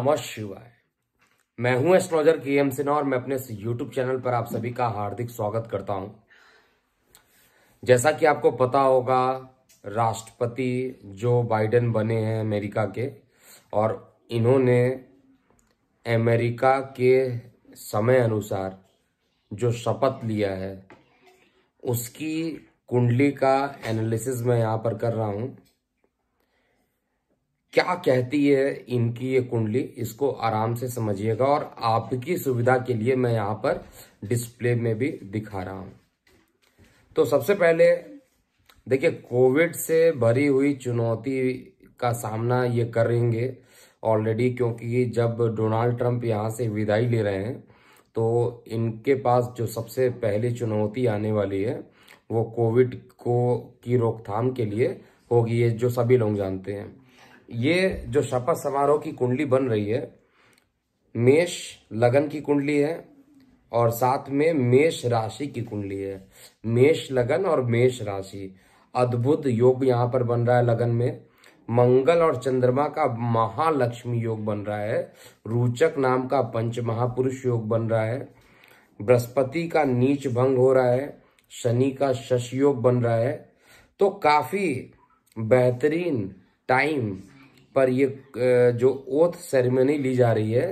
नमः शिवाय मैं हूं एस्ट्रोलॉजर के एम सिन्हा और मैं अपने यूट्यूब चैनल पर आप सभी का हार्दिक स्वागत करता हूं जैसा कि आपको पता होगा राष्ट्रपति जो बाइडेन बने हैं अमेरिका के और इन्होंने अमेरिका के समय अनुसार जो शपथ लिया है उसकी कुंडली का एनालिसिस मैं यहाँ पर कर रहा हूँ क्या कहती है इनकी ये कुंडली इसको आराम से समझिएगा और आपकी सुविधा के लिए मैं यहाँ पर डिस्प्ले में भी दिखा रहा हूँ तो सबसे पहले देखिए कोविड से भरी हुई चुनौती का सामना ये करेंगे ऑलरेडी क्योंकि जब डोनाल्ड ट्रंप यहां से विदाई ले रहे हैं तो इनके पास जो सबसे पहली चुनौती आने वाली है वो कोविड को की रोकथाम के लिए होगी ये जो सभी लोग जानते हैं ये जो शपथ समारोह की कुंडली बन रही है मेष लगन की कुंडली है और साथ में मेष राशि की कुंडली है मेष लगन और मेष राशि अद्भुत योग यहाँ पर बन रहा है लगन में मंगल और चंद्रमा का महालक्ष्मी योग बन रहा है रूचक नाम का पंच महापुरुष योग बन रहा है बृहस्पति का नीच भंग हो रहा है शनि का शश योग बन रहा है तो काफी बेहतरीन टाइम पर ये जो ओथ सेरेमनी ली जा रही है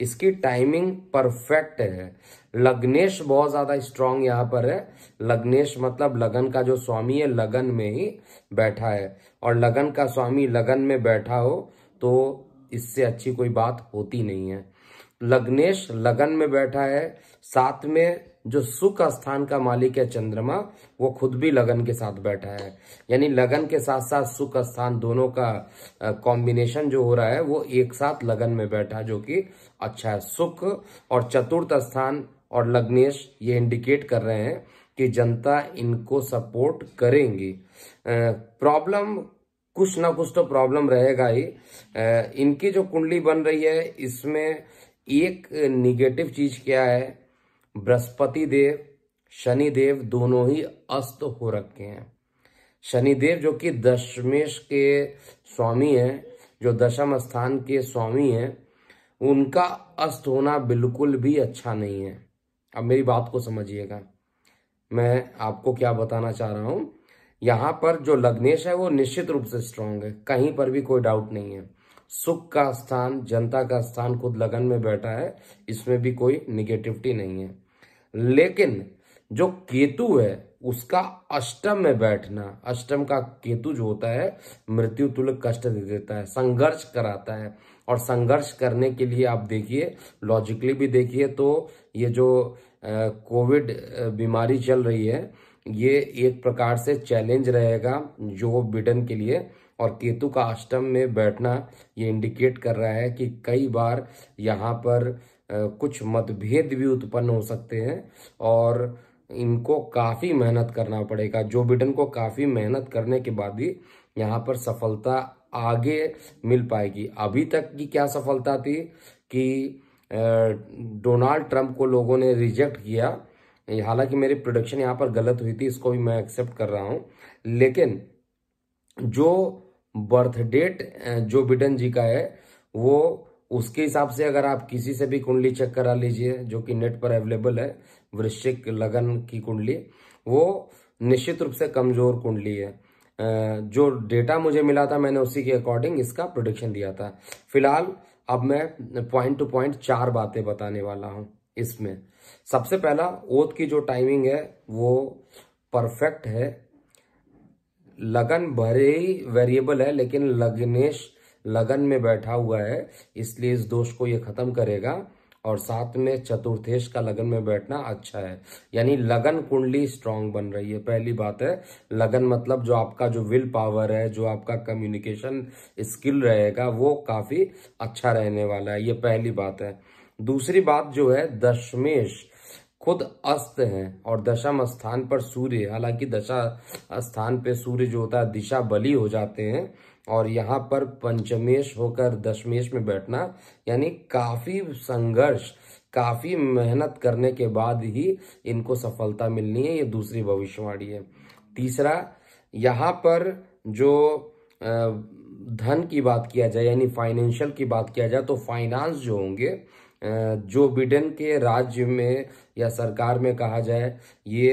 इसकी टाइमिंग परफेक्ट है लग्नेश बहुत ज्यादा स्ट्रांग यहाँ पर है लग्नेश मतलब लगन का जो स्वामी है लगन में ही बैठा है और लगन का स्वामी लगन में बैठा हो तो इससे अच्छी कोई बात होती नहीं है लग्नेश लगन में बैठा है साथ में जो सुख स्थान का मालिक है चंद्रमा वो खुद भी लगन के साथ बैठा है यानी लगन के साथ साथ सुख स्थान दोनों का कॉम्बिनेशन जो हो रहा है वो एक साथ लगन में बैठा जो कि अच्छा है सुख और चतुर्थ स्थान और लग्नेश ये इंडिकेट कर रहे हैं कि जनता इनको सपोर्ट करेंगी प्रॉब्लम कुछ ना कुछ तो प्रॉब्लम रहेगा ही इनकी जो कुंडली बन रही है इसमें एक निगेटिव चीज क्या है बृहस्पति देव शनिदेव दोनों ही अस्त हो रखे हैं शनिदेव जो कि दशमेश के स्वामी हैं जो दशम स्थान के स्वामी हैं उनका अस्त होना बिल्कुल भी अच्छा नहीं है अब मेरी बात को समझिएगा मैं आपको क्या बताना चाह रहा हूँ यहाँ पर जो लग्नेश है वो निश्चित रूप से स्ट्रांग है कहीं पर भी कोई डाउट नहीं है सुख का स्थान जनता का स्थान खुद लगन में बैठा है इसमें भी कोई निगेटिविटी नहीं है लेकिन जो केतु है उसका अष्टम में बैठना अष्टम का केतु जो होता है मृत्यु तुल कष्ट दे देता है संघर्ष कराता है और संघर्ष करने के लिए आप देखिए लॉजिकली भी देखिए तो ये जो कोविड बीमारी चल रही है ये एक प्रकार से चैलेंज रहेगा जो ब्रिटेन के लिए और केतु का अष्टम में बैठना ये इंडिकेट कर रहा है कि कई बार यहाँ पर कुछ मतभेद भी उत्पन्न हो सकते हैं और इनको काफ़ी मेहनत करना पड़ेगा जो बिडन को काफ़ी मेहनत करने के बाद ही यहाँ पर सफलता आगे मिल पाएगी अभी तक की क्या सफलता थी कि डोनाल्ड ट्रंप को लोगों ने रिजेक्ट किया हालांकि मेरी प्रोडक्शन यहाँ पर गलत हुई थी इसको भी मैं एक्सेप्ट कर रहा हूँ लेकिन जो बर्थ डेट जो बिडन जी का है वो उसके हिसाब से अगर आप किसी से भी कुंडली चेक करा लीजिए जो कि नेट पर अवेलेबल है वृश्चिक लगन की कुंडली वो निश्चित रूप से कमजोर कुंडली है जो डेटा मुझे मिला था मैंने उसी के अकॉर्डिंग इसका प्रोडिक्शन दिया था फिलहाल अब मैं पॉइंट टू पॉइंट चार बातें बताने वाला हूं इसमें सबसे पहला ओत की जो टाइमिंग है वो परफेक्ट है लगन भरे ही वेरिएबल है लेकिन लग्नेश लगन में बैठा हुआ है इसलिए इस दोष को ये खत्म करेगा और साथ में चतुर्थेश का लगन में बैठना अच्छा है यानी लगन कुंडली स्ट्रांग बन रही है पहली बात है लगन मतलब जो आपका जो विल पावर है जो आपका कम्युनिकेशन स्किल रहेगा वो काफी अच्छा रहने वाला है ये पहली बात है दूसरी बात जो है दशमेश खुद अस्त हैं और दशम स्थान पर सूर्य हालांकि दशा स्थान पर सूर्य जो होता है दिशा बली हो जाते हैं और यहाँ पर पंचमेश होकर दशमेश में बैठना यानी काफ़ी संघर्ष काफ़ी मेहनत करने के बाद ही इनको सफलता मिलनी है ये दूसरी भविष्यवाणी है तीसरा यहाँ पर जो धन की बात किया जाए यानी फाइनेंशियल की बात किया जाए तो फाइनेंस जो होंगे जो बिडेन के राज्य में या सरकार में कहा जाए ये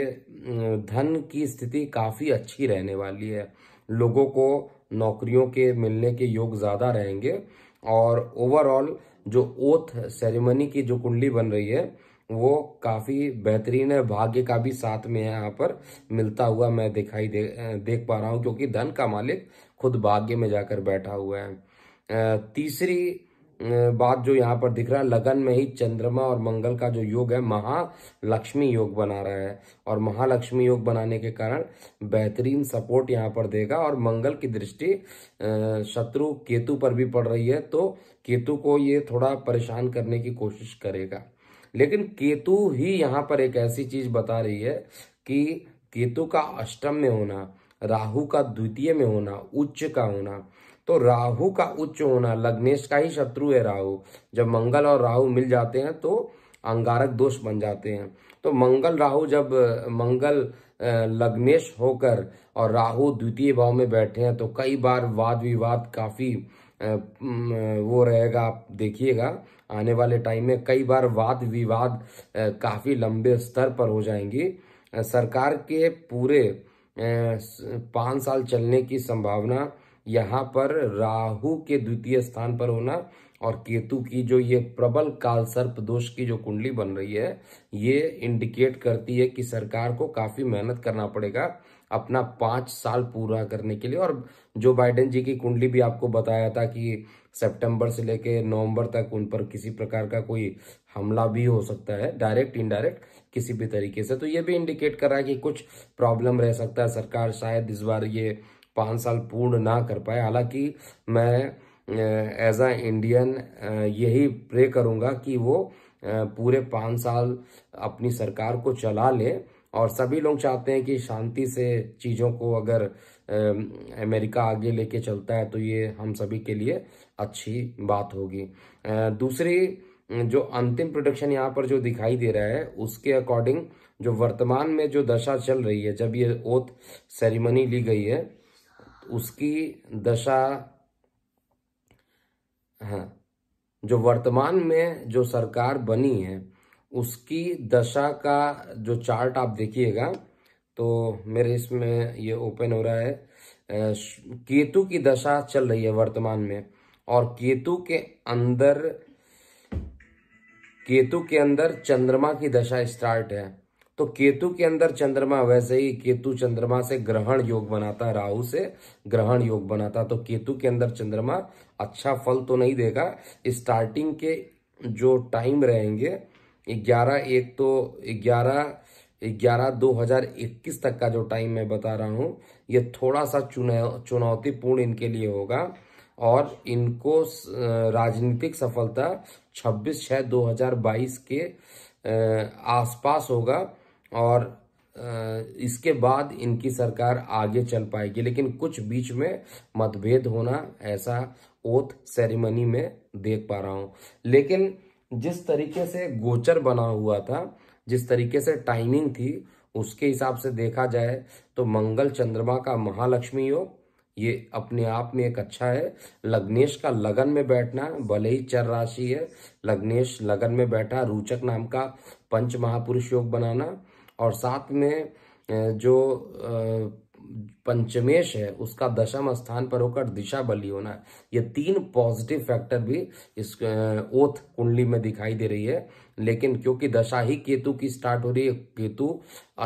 धन की स्थिति काफ़ी अच्छी रहने वाली है लोगों को नौकरियों के मिलने के योग ज़्यादा रहेंगे और ओवरऑल जो ओथ सेरेमनी की जो कुंडली बन रही है वो काफ़ी बेहतरीन है भाग्य का भी साथ में है यहाँ पर मिलता हुआ मैं दिखाई दे देख पा रहा हूँ क्योंकि धन का मालिक खुद भाग्य में जाकर बैठा हुआ है तीसरी बात जो यहाँ पर दिख रहा है लगन में ही चंद्रमा और मंगल का जो योग है महालक्ष्मी योग बना रहा है और महालक्ष्मी योग बनाने के कारण बेहतरीन सपोर्ट यहाँ पर देगा और मंगल की दृष्टि शत्रु केतु पर भी पड़ रही है तो केतु को ये थोड़ा परेशान करने की कोशिश करेगा लेकिन केतु ही यहाँ पर एक ऐसी चीज बता रही है कि केतु का अष्टम में होना राहु का द्वितीय में होना उच्च का होना तो राहु का उच्च होना लग्नेश का ही शत्रु है राहु जब मंगल और राहु मिल जाते हैं तो अंगारक दोष बन जाते हैं तो मंगल राहु जब मंगल लग्नेश होकर और राहु द्वितीय भाव में बैठे हैं तो कई बार वाद विवाद काफ़ी वो रहेगा आप देखिएगा आने वाले टाइम में कई बार वाद विवाद काफ़ी लंबे स्तर पर हो जाएंगे सरकार के पूरे पांच साल चलने की संभावना यहाँ पर राहु के द्वितीय स्थान पर होना और केतु की जो ये प्रबल काल सर्प दोष की जो कुंडली बन रही है ये इंडिकेट करती है कि सरकार को काफी मेहनत करना पड़ेगा अपना पांच साल पूरा करने के लिए और जो बाइडेन जी की कुंडली भी आपको बताया था कि सितंबर से लेके नवंबर तक उन पर किसी प्रकार का कोई हमला भी हो सकता है डायरेक्ट इनडायरेक्ट किसी भी तरीके से तो ये भी इंडिकेट कर रहा है कि कुछ प्रॉब्लम रह सकता है सरकार शायद इस बार ये पाँच साल पूर्ण ना कर पाए हालांकि मैं एज अ इंडियन यही प्रे करूँगा कि वो पूरे पाँच साल अपनी सरकार को चला ले और सभी लोग चाहते हैं कि शांति से चीज़ों को अगर अमेरिका आगे लेके चलता है तो ये हम सभी के लिए अच्छी बात होगी दूसरी जो अंतिम प्रोडक्शन यहाँ पर जो दिखाई दे रहा है उसके अकॉर्डिंग जो वर्तमान में जो दशा चल रही है जब ये ओथ सेरेमनी ली गई है उसकी दशा हाँ जो वर्तमान में जो सरकार बनी है उसकी दशा का जो चार्ट आप देखिएगा तो मेरे इसमें ये ओपन हो रहा है केतु की दशा चल रही है वर्तमान में और केतु के अंदर केतु के अंदर चंद्रमा की दशा स्टार्ट है तो केतु के अंदर चंद्रमा वैसे ही केतु चंद्रमा से ग्रहण योग बनाता है राहु से ग्रहण योग बनाता तो केतु के अंदर चंद्रमा अच्छा फल तो नहीं देगा स्टार्टिंग के जो टाइम रहेंगे ग्यारह एक तो ग्यारह ग्यारह दो हजार इक्कीस तक का जो टाइम मैं बता रहा हूँ ये थोड़ा सा चुनौ चुनौतीपूर्ण इनके लिए होगा और इनको राजनीतिक सफलता 26 छः 2022 के आसपास होगा और इसके बाद इनकी सरकार आगे चल पाएगी लेकिन कुछ बीच में मतभेद होना ऐसा ओथ सेरेमनी में देख पा रहा हूँ लेकिन जिस तरीके से गोचर बना हुआ था जिस तरीके से टाइमिंग थी उसके हिसाब से देखा जाए तो मंगल चंद्रमा का महालक्ष्मी योग ये अपने आप में एक अच्छा है लग्नेश का लगन में बैठना भले ही चर राशि है लग्नेश लगन में बैठा रूचक नाम का पंच महापुरुष योग बनाना और साथ में जो पंचमेश है उसका दशम स्थान पर होकर दिशा बली होना ये तीन पॉजिटिव फैक्टर भी इस ओथ कुंडली में दिखाई दे रही है लेकिन क्योंकि दशा ही केतु की स्टार्ट हो रही है केतु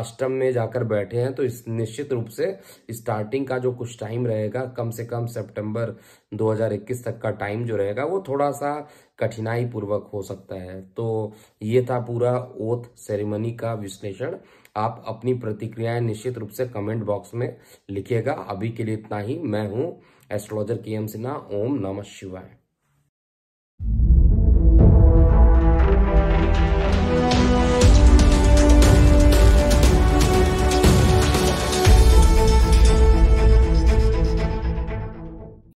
अष्टम में जाकर बैठे हैं तो इस निश्चित रूप से स्टार्टिंग का जो कुछ टाइम रहेगा कम से कम सितंबर 2021 तक का टाइम जो रहेगा वो थोड़ा सा कठिनाई पूर्वक हो सकता है तो ये था पूरा ओथ सेरेमनी का विश्लेषण आप अपनी प्रतिक्रियाएं निश्चित रूप से कमेंट बॉक्स में लिखिएगा अभी के लिए इतना ही मैं हूं एस्ट्रोलॉजर के एम सिन्हा ओम नमः शिवाय